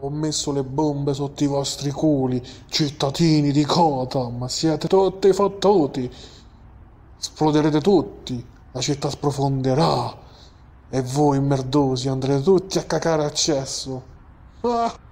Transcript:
Ho messo le bombe sotto i vostri culi, cittadini di Gotham, siete tutti fottuti. Esploderete tutti, la città sprofonderà e voi merdosi andrete tutti a cacare accesso. Ah!